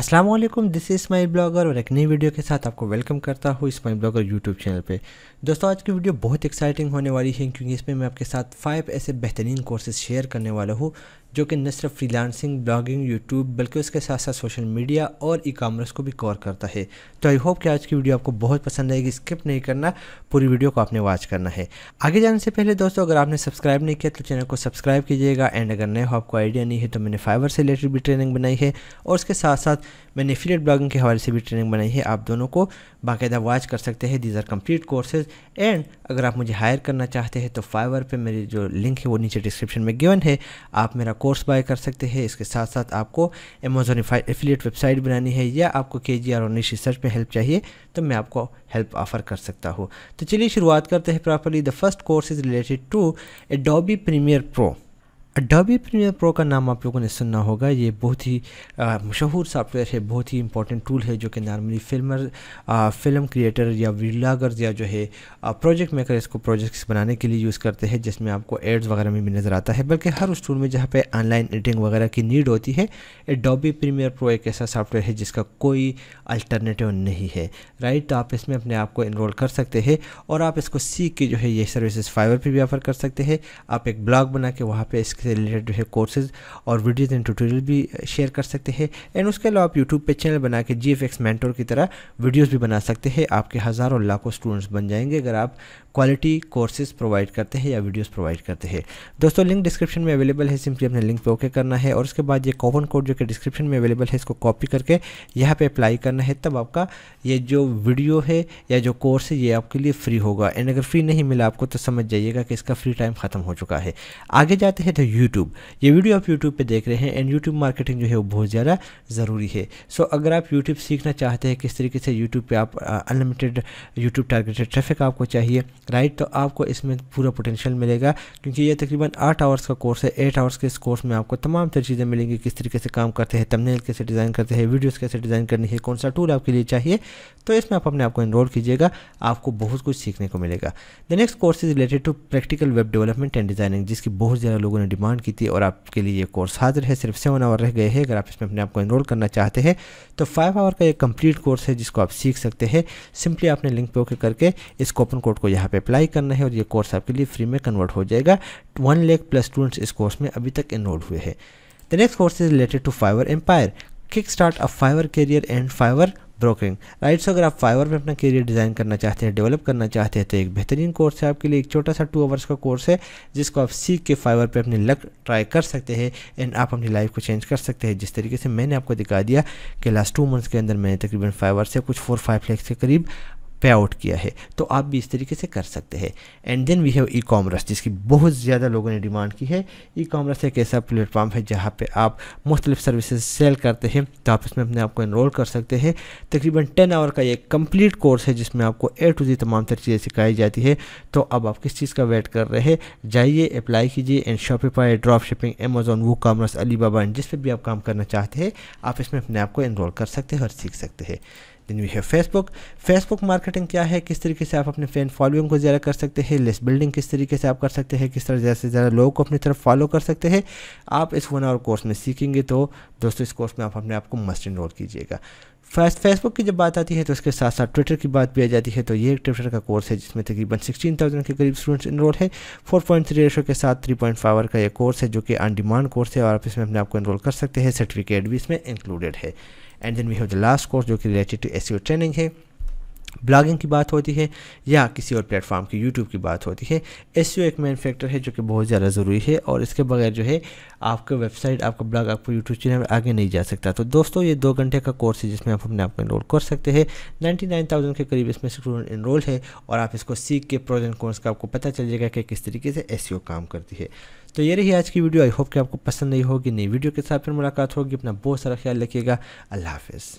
अस्सलाम वालेकुम this is my blogger और एक नई वीडियो के साथ आपको वेलकम करता हूँ इस माई ब्लॉगर यूट्यूब चैनल पे दोस्तों आज की वीडियो बहुत एक्साइटिंग होने वाली है क्योंकि इसमें मैं आपके साथ फाइव ऐसे बेहतरीन कोर्सेज शेयर करने वाला हूँ जो कि न सिर्फ फ्रीलांसिंग ब्लॉगिंग यूट्यूब बल्कि उसके साथ साथ सोशल मीडिया और ई कामर्स को भी कवर करता है तो आई होप कि आज की वीडियो आपको बहुत पसंद आएगी स्किप नहीं करना पूरी वीडियो को आपने वॉच करना है आगे जाने से पहले दोस्तों अगर आपने सब्सक्राइब नहीं किया तो चैनल को सब्सक्राइब कीजिएगा एंड अगर नए हो आपको आइडिया नहीं है तो मैंने फाइवर से रिलेटेड भी ट्रेनिंग बनाई है और उसके साथ साथ मैंने फिलेट ब्लॉगिंग के हवाले से भी ट्रेनिंग बनाई है आप दोनों को बाकायदा वॉच कर सकते हैं these are complete courses and अगर आप मुझे हायर करना चाहते हैं तो फाइवर पर मेरी जो लिंक है वो नीचे डिस्क्रिप्शन में गिवन है आप मेरा कोर्स बाय कर सकते हैं इसके साथ साथ आपको अमेजोन एफिलेट वेबसाइट बनानी है या आपको के जी आर और रिसर्च में हेल्प चाहिए तो मैं आपको हेल्प ऑफर कर सकता हूँ तो चलिए शुरुआत करते हैं properly the first course is related to Adobe Premiere Pro Adobe Premiere Pro का नाम आप लोगों ने सुनना होगा ये बहुत ही मशहूर सॉफ्टवेयर है बहुत ही इंपॉर्टेंट टूल है जो कि नॉर्मली फिल्मर आ, फिल्म क्रिएटर या व्लागर्स या जो है प्रोजेक्ट मेकर इसको प्रोजेक्ट्स बनाने के लिए यूज़ करते हैं जिसमें आपको एड्स वगैरह में भी नज़र आता है बल्कि हर उस टूल में जहाँ पर ऑनलाइन एडिटिंग वगैरह की नीड होती है एडोबी प्रीमियर प्रो एक ऐसा सॉफ्टवेयर है जिसका कोई अल्टरनेटिव नहीं है राइट तो आप इसमें अपने आप को इनरोल कर सकते हैं और आप इसको सीख के जो है ये सर्विस फाइवर पर भी ऑफर कर सकते हैं आप एक ब्लॉग बना के वहाँ पर से रिलेटेड जो है कोर्सेज और वीडियोज़ एंड ट्यूटोरियल भी शेयर कर सकते हैं एंड उसके अलावा आप यूट्यूब पर चैनल बना के जी एफ एक्स मैंटोर की तरह वीडियोज़ भी बना सकते हैं आपके हज़ारों लाखों स्टूडेंट्स बन जाएंगे अगर आप क्वालिटी कोर्सेज प्रोवाइड करते हैं या वीडियोस प्रोवाइड करते हैं दोस्तों लिंक डिस्क्रिप्शन में अवेलेबल है सिंपली अपने लिंक पे ओके करना है और उसके बाद ये कॉपन कोड जो कि डिस्क्रिप्शन में अवेलेबल है इसको कॉपी करके यहाँ पे अप्लाई करना है तब आपका ये जो वीडियो है या जो कोर्स है ये आपके लिए फ्री होगा एंड अगर फ्री नहीं मिला आपको तो समझ जाइएगा कि इसका फ्री टाइम ख़त्म हो चुका है आगे जाते हैं तो यूट्यूब ये वीडियो आप यूट्यूब पे देख रहे हैं एंड यूट्यूब मार्केटिंग जो है वो बहुत ज़्यादा ज़रूरी है सो so, अगर आप यूट्यूब सीखना चाहते हैं किस तरीके से यूट्यूब पे आप अनलिमिटेड यूट्यूब टारगेटेड ट्रैफिक आपको चाहिए राइट तो आपको इसमें पूरा पोटेंशियल मिलेगा क्योंकि ये तकरीबन आठ आवर्स का कोर्स है एट आवर्स के इस कोर्स में आपको तमाम सारी चीज़ें मिलेंगी किस तरीके से काम करते हैं तमनेल कैसे डिज़ाइन करते हैं वीडियोज़ कैसे डिज़ाइन करनी है कौन सा टूल आपके लिए चाहिए तो इसमें आप अपने आपको इनरोल कीजिएगा आपको बहुत कुछ सीखने को मिलेगा the next course is related to practical web development and designing जिसकी बहुत ज़्यादा लोगों ने डिमांड की थी और आपके लिए ये कोर्स हाजिर है सिर्फ सेवन आवर रह गए हैं अगर आप इसमें अपने आप को इनरोल करना चाहते हैं तो फाइव आवर का एक कंप्लीट कोर्स है जिसको आप सीख सकते हैं सिंपली आपने लिंक पे ओके करके इस कोपन कोड को यहाँ पे अप्लाई करना है और ये कोर्स आपके लिए फ्री में कन्वर्ट हो जाएगा वन लेख प्लस स्टूडेंट्स इस कोर्स में अभी तक इनरोल हुए हैं the next course is related to Fiverr empire kick start a Fiverr career and Fiverr brokering right so अगर आप फाइवर पर अपना करियर डिज़ाइन करना चाहते हैं डेवलप करना चाहते हैं तो एक बेहतरीन कोर्स है आपके लिए एक छोटा सा टू आवर्स का कोर्स है जिसको आप सीख के फाइवर पर अपनी लक ट्राई कर सकते हैं एंड आप अपनी लाइफ को चेंज कर सकते हैं जिस तरीके से मैंने आपको दिखा दिया कि लास्ट टू मंथ्स के अंदर मैंने तकरीबन फाइवर से कुछ फोर फाइव लैक्स के करीब पे आउट किया है तो आप भी इस तरीके से कर सकते हैं and then we have e commerce जिसकी बहुत ज़्यादा लोगों ने डिमांड की है ई कॉमर्स एक ऐसा प्लेटफॉर्म है जहाँ पे आप मुख्तलिफ सर्विसेज सेल करते हैं तो आप इसमें अपने आप को इनरोल कर सकते हैं तकरीबन टेन आवर का ये कम्प्लीट कोर्स है जिसमें आपको ए टू जी तमाम तर चीज़ें सिखाई जाती है तो अब आप किस चीज़ का वेट कर रहे हैं जाइए अप्लाई कीजिए and Shopify drop shipping Amazon WooCommerce Alibaba and जिस पर भी आप काम करना चाहते हैं आप इसमें अपने आप को इनरोल कर सकते हैं और सीख सकते हैं then we have Facebook Facebook marketing क्या है किस तरीके से आप अपने फैन फॉलोइंग को ज़्यादा कर सकते हैं लिस्ट बिल्डिंग किस तरीके से आप कर सकते हैं किस तरह ज़्यादा से ज़्यादा लोगों को अपनी तरफ फॉलो कर सकते हैं आप इस वन आवर कोर्स में सीखेंगे तो दोस्तों इस कोर्स में आप अपने आप को मस्ट इनरोल कीजिएगा फर्स्ट फेसबुक की जब बात आती है तो उसके साथ साथ ट्विटर की बात भी आ जाती है तो ये एक ट्विटर का कोर्स है जिसमें तकरीबन 16,000 के करीब स्टूडेंट्स इनरोल है 4.3 पॉइंट रेशो के साथ 3.5 पॉइंट आवर का ये कोर्स है जो कि ऑन डिमांड कोर्स है और आप इसमें अपने आप को इनरोल कर सकते हैं सर्टिफिकेट भी इसमें इंक्लूडेड है and then we have the last course जो कि रिलेटेड टू एस ट्रेनिंग है ब्लॉगिंग की बात होती है या किसी और प्लेटफॉर्म की यूट्यूब की बात होती है एस एक मेन फैक्टर है जो कि बहुत ज़्यादा ज़रूरी है और इसके बगैर जो है आपके वेबसाइट आपका ब्लॉग आपको यूट्यूब चैनल आगे नहीं जा सकता तो दोस्तों ये दो घंटे का कोर्स है जिसमें आप अपने आप में इनरोल कर सकते हैं नाइन्टी नाइन थाउजेंड के करीब इसमें स्टूडेंट इनरोल है और आप इसको सीख के प्रोजेंट कोर्स का आपको पता चल जाएगा कि किस तरीके से एस काम करती है तो ये रही आज की वीडियो आई होप कि आपको पसंद नहीं होगी नई वीडियो के साथ फिर मुलाकात होगी अपना बहुत सारा ख्याल रखिएगा अल्लाह हाफिज़